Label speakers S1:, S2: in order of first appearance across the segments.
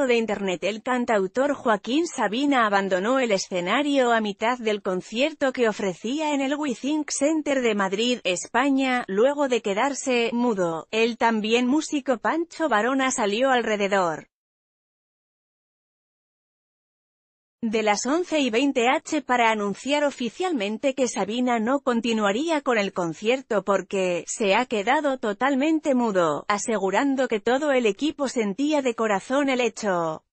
S1: de internet el cantautor Joaquín Sabina abandonó el escenario a mitad del concierto que ofrecía en el Wizink Center de Madrid, España, luego de quedarse mudo. El también músico Pancho Barona salió alrededor de las 11 y 20 h para anunciar oficialmente que Sabina no continuaría con el concierto porque se ha quedado totalmente mudo, asegurando que todo el equipo sentía de corazón el hecho.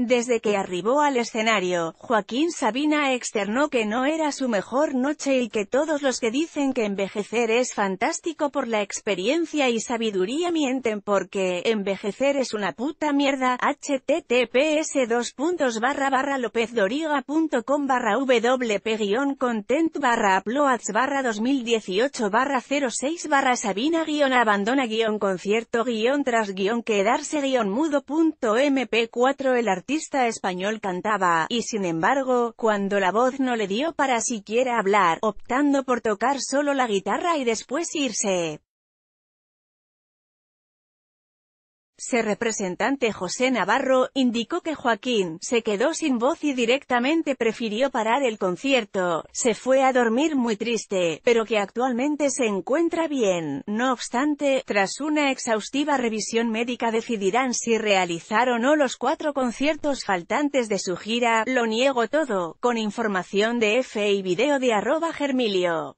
S1: Desde que arribó al escenario, Joaquín Sabina externó que no era su mejor noche y que todos los que dicen que envejecer es fantástico por la experiencia y sabiduría mienten porque envejecer es una puta mierda. https dos puntos barra barra lopezdoriga.com barra wp content barra uploads barra 2018 barra 06 barra sabina guión abandona guión concierto guión tras guión quedarse guión mudo punto mp4 el artículo artista español cantaba, y sin embargo, cuando la voz no le dio para siquiera hablar, optando por tocar solo la guitarra y después irse. Se representante José Navarro, indicó que Joaquín, se quedó sin voz y directamente prefirió parar el concierto, se fue a dormir muy triste, pero que actualmente se encuentra bien. No obstante, tras una exhaustiva revisión médica decidirán si realizar o no los cuatro conciertos faltantes de su gira, lo niego todo, con información de F y video de arroba Germilio.